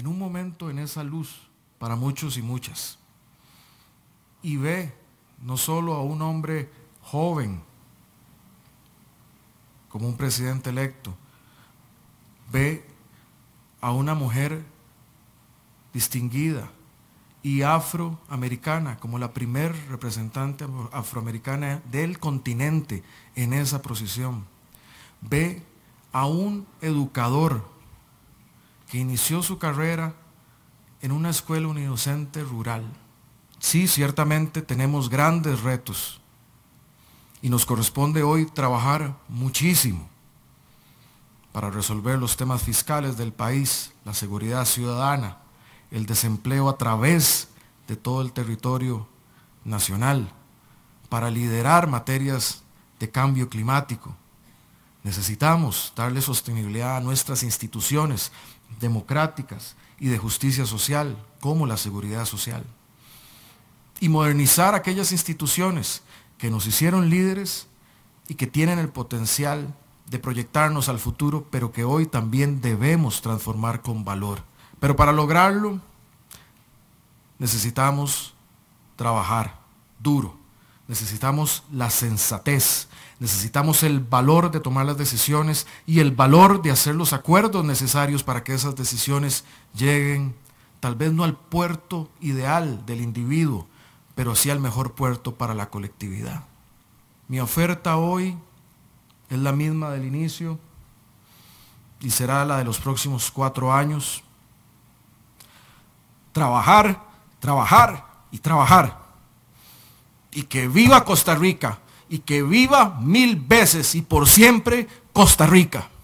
en un momento en esa luz para muchos y muchas. Y ve no solo a un hombre joven como un presidente electo, ve a una mujer distinguida y afroamericana como la primer representante afroamericana del continente en esa posición Ve a un educador que inició su carrera en una escuela unidocente rural. Sí, ciertamente tenemos grandes retos y nos corresponde hoy trabajar muchísimo para resolver los temas fiscales del país, la seguridad ciudadana, el desempleo a través de todo el territorio nacional, para liderar materias de cambio climático, Necesitamos darle sostenibilidad a nuestras instituciones democráticas y de justicia social, como la seguridad social. Y modernizar aquellas instituciones que nos hicieron líderes y que tienen el potencial de proyectarnos al futuro, pero que hoy también debemos transformar con valor. Pero para lograrlo necesitamos trabajar duro, necesitamos la sensatez, Necesitamos el valor de tomar las decisiones y el valor de hacer los acuerdos necesarios para que esas decisiones lleguen, tal vez no al puerto ideal del individuo, pero sí al mejor puerto para la colectividad. Mi oferta hoy es la misma del inicio y será la de los próximos cuatro años. Trabajar, trabajar y trabajar. Y que viva Costa Rica y que viva mil veces y por siempre Costa Rica.